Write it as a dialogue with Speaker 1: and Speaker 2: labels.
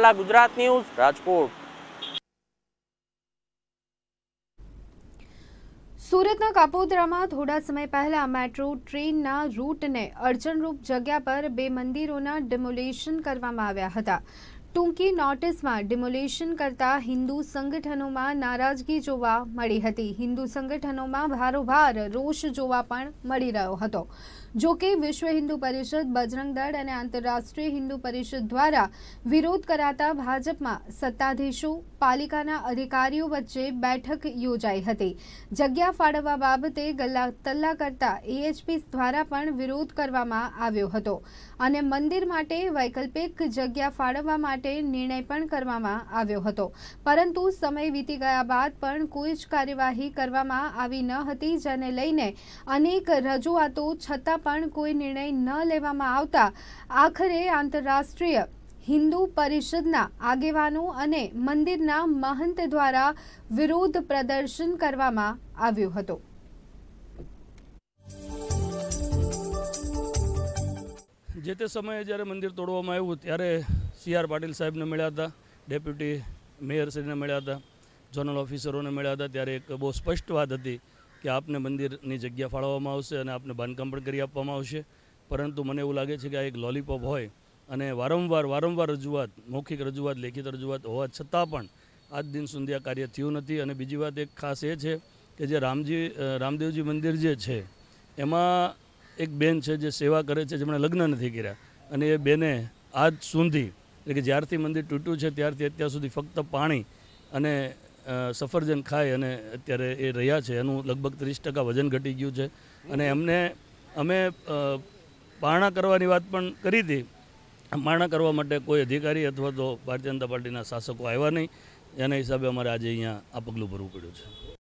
Speaker 1: કલા ગુજરાત ન્યૂઝ રાજકોટ સુરતના કાપોદરામાં થોડા સમય પહેલા મેટ્રો ટ્રેનના રૂટને અડચણરૂપ જગ્યા પર બે મંદિરોના ડિમોલેશન કરવામાં આવ્યા હતા ટૂંકી નોટિસમાં ડિમોલેશન કરતા હિન્દુ સંગઠનોમાં નારાજગી જોવા મળી હતી હિન્દુ સંગઠનોમાં ભારોભાર રોષ જોવા પણ મળી રહ્યો હતો જોકે વિશ્વ હિન્દુ પરિષદ બજરંગ દળ અને આંતરરાષ્ટ્રીય હિન્દુ પરિષદ દ્વારા વિરોધ કરાતા ભાજપમાં સત્તાધીશો પાલિકાના અધિકારીઓ વચ્ચે બેઠક યોજાઈ હતી જગ્યા ફાળવવા બાબતે ગલ્લા તલ્લા કરતા એએચપી દ્વારા પણ વિરોધ કરવામાં આવ્યો હતો અને મંદિર માટે વૈકલ્પિક જગ્યા ફાળવવા માટે માટે નિર્ણય પણ કરવામાં આવ્યો હતો પરંતુ સમય વીતી ગયા બાદ પણ કોઈ જ કાર્યવાહી કરવામાં આવી ન હતી જેને લઈને અનેક રજૂઆતો છતાં પણ કોઈ નિર્ણય ન લેવામાં આવતા આખરે આંતરરાષ્ટ્રીય હિન્દુ પરિષદના આગેવાનો અને મંદિરના મહંત દ્વારા વિરોધ પ્રદર્શન કરવામાં આવ્યું હતું
Speaker 2: જે તે સમયે જ્યારે મંદિર તોડવામાં આવ્યું ત્યારે સી આર પાટીલ સાહેબને મળ્યા હતા ડેપ્યુટી મેયરશ્રીને મળ્યા હતા ઝોનલ ઓફિસરોને મળ્યા હતા ત્યારે એક બહુ સ્પષ્ટ વાત હતી કે આપને મંદિરની જગ્યા ફાળવવામાં આવશે અને આપને બાંધકામ પણ કરી આપવામાં આવશે પરંતુ મને એવું લાગે છે કે આ એક લોલીપોપ હોય અને વારંવાર વારંવાર રજૂઆત મૌખિક રજૂઆત લેખિત રજૂઆત હોવા છતાં પણ આજ દિન સુધી આ કાર્ય થયું નથી અને બીજી વાત એક ખાસ એ છે કે જે રામજી રામદેવજી મંદિર જે છે એમાં એક બેન છે જે સેવા કરે છે જેમણે લગ્ન નથી કર્યા અને એ બેને આજ સુધી એટલે કે જ્યારથી મંદિર તૂટ્યું છે ત્યારથી અત્યાર સુધી ફક્ત પાણી અને સફરજન ખાય અને અત્યારે એ રહ્યા છે એનું લગભગ ત્રીસ ટકા વજન ઘટી ગયું છે અને એમને અમે પારણા કરવાની વાત પણ કરી હતી પારણા કરવા માટે કોઈ અધિકારી અથવા તો ભારતીય જનતા પાર્ટીના શાસકો આવ્યા નહીં એના હિસાબે અમારે આજે અહીંયા આ પગલું ભરવું પડ્યું છે